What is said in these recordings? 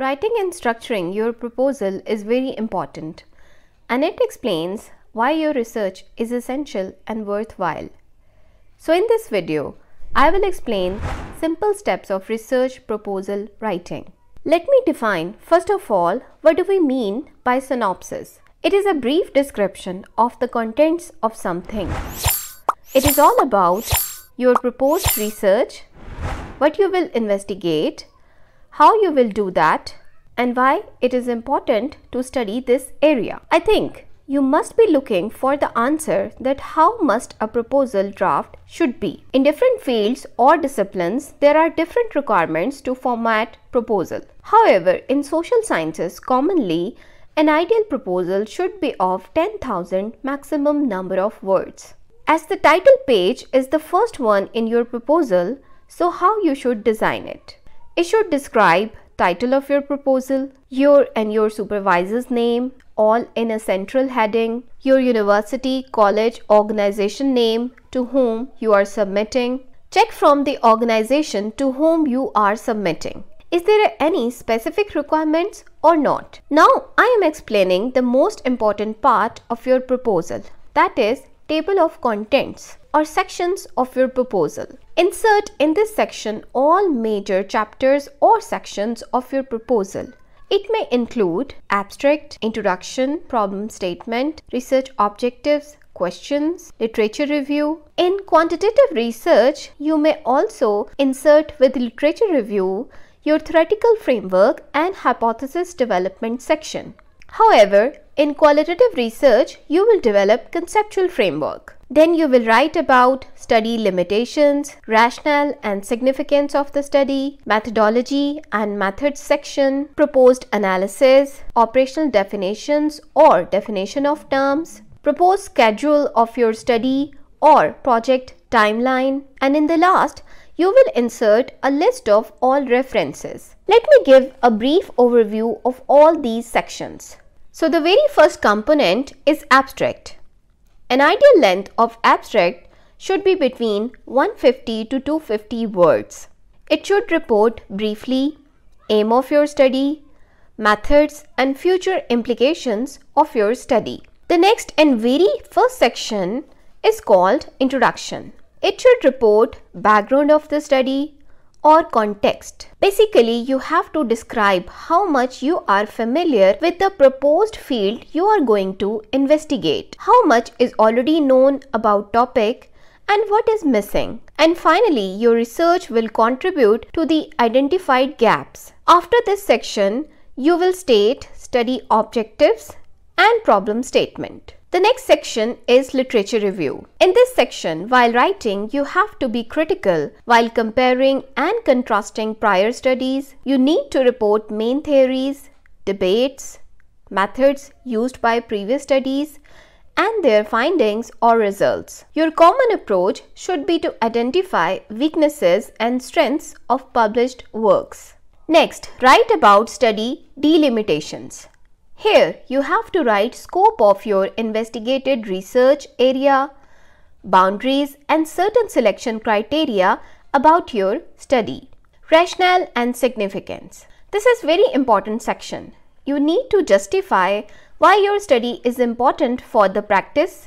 Writing and structuring your proposal is very important, and it explains why your research is essential and worthwhile. So in this video, I will explain simple steps of research proposal writing. Let me define first of all what do we mean by synopsis. It is a brief description of the contents of something. It is all about your proposed research, what you will investigate, how you will do that and why it is important to study this area. I think you must be looking for the answer that how must a proposal draft should be. In different fields or disciplines, there are different requirements to format proposal. However, in social sciences, commonly, an ideal proposal should be of 10,000 maximum number of words. As the title page is the first one in your proposal, so how you should design it. It should describe title of your proposal, your and your supervisor's name, all in a central heading, your university, college, organization name to whom you are submitting. Check from the organization to whom you are submitting. Is there any specific requirements or not? Now I am explaining the most important part of your proposal that is table of contents or sections of your proposal. Insert in this section all major chapters or sections of your proposal. It may include abstract, introduction, problem statement, research objectives, questions, literature review. In quantitative research, you may also insert with literature review your theoretical framework and hypothesis development section. However, in qualitative research, you will develop conceptual framework. Then you will write about study limitations, rationale and significance of the study, methodology and methods section, proposed analysis, operational definitions or definition of terms, proposed schedule of your study or project timeline, and in the last, you will insert a list of all references. Let me give a brief overview of all these sections. So the very first component is abstract. An ideal length of abstract should be between 150 to 250 words. It should report briefly, aim of your study, methods and future implications of your study. The next and very first section is called introduction. It should report background of the study, or context. Basically, you have to describe how much you are familiar with the proposed field you are going to investigate, how much is already known about topic and what is missing. And finally, your research will contribute to the identified gaps. After this section, you will state study objectives and problem statement. The next section is literature review. In this section, while writing, you have to be critical while comparing and contrasting prior studies. You need to report main theories, debates, methods used by previous studies, and their findings or results. Your common approach should be to identify weaknesses and strengths of published works. Next, write about study delimitations. Here you have to write scope of your investigated research area, boundaries and certain selection criteria about your study. Rationale and significance. This is very important section. You need to justify why your study is important for the practice,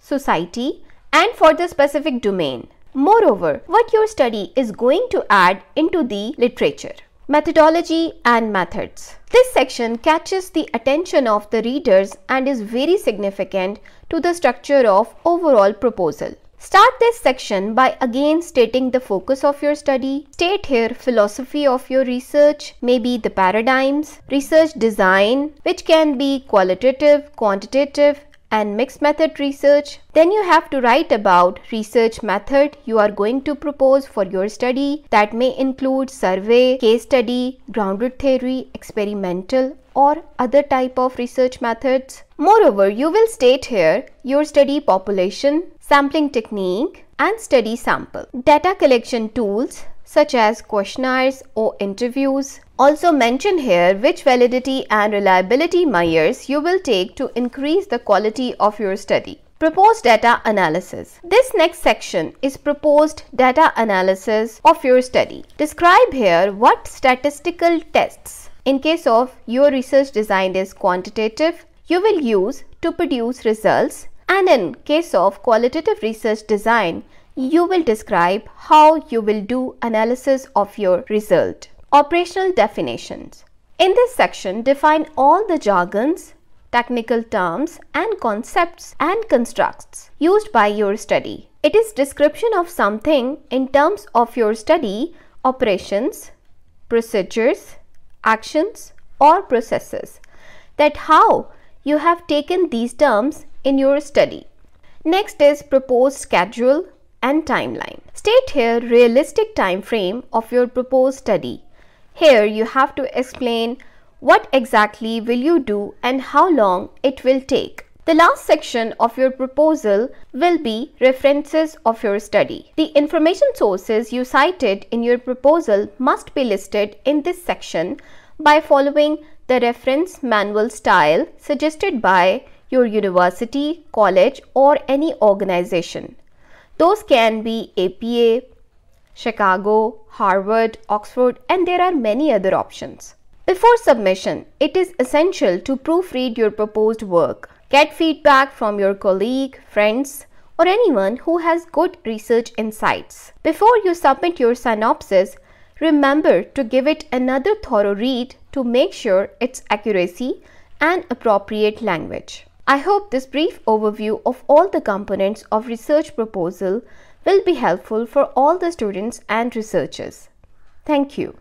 society and for the specific domain. Moreover, what your study is going to add into the literature. Methodology and methods. This section catches the attention of the readers and is very significant to the structure of overall proposal. Start this section by again stating the focus of your study. State here philosophy of your research, maybe the paradigms, research design, which can be qualitative, quantitative, and mixed method research. Then you have to write about research method you are going to propose for your study that may include survey, case study, grounded theory, experimental or other type of research methods. Moreover, you will state here your study population, sampling technique and study sample. Data collection tools such as questionnaires or interviews, also mention here which validity and reliability measures you will take to increase the quality of your study. Proposed data analysis. This next section is proposed data analysis of your study. Describe here what statistical tests in case of your research design is quantitative you will use to produce results and in case of qualitative research design you will describe how you will do analysis of your result. Operational definitions. In this section, define all the jargons, technical terms and concepts and constructs used by your study. It is description of something in terms of your study operations, procedures, actions or processes that how you have taken these terms in your study. Next is proposed schedule and timeline. State here realistic time frame of your proposed study here you have to explain what exactly will you do and how long it will take. The last section of your proposal will be references of your study. The information sources you cited in your proposal must be listed in this section by following the reference manual style suggested by your university, college or any organization. Those can be APA, Chicago, Harvard, Oxford, and there are many other options. Before submission, it is essential to proofread your proposed work. Get feedback from your colleague, friends, or anyone who has good research insights. Before you submit your synopsis, remember to give it another thorough read to make sure its accuracy and appropriate language. I hope this brief overview of all the components of research proposal will be helpful for all the students and researchers. Thank you.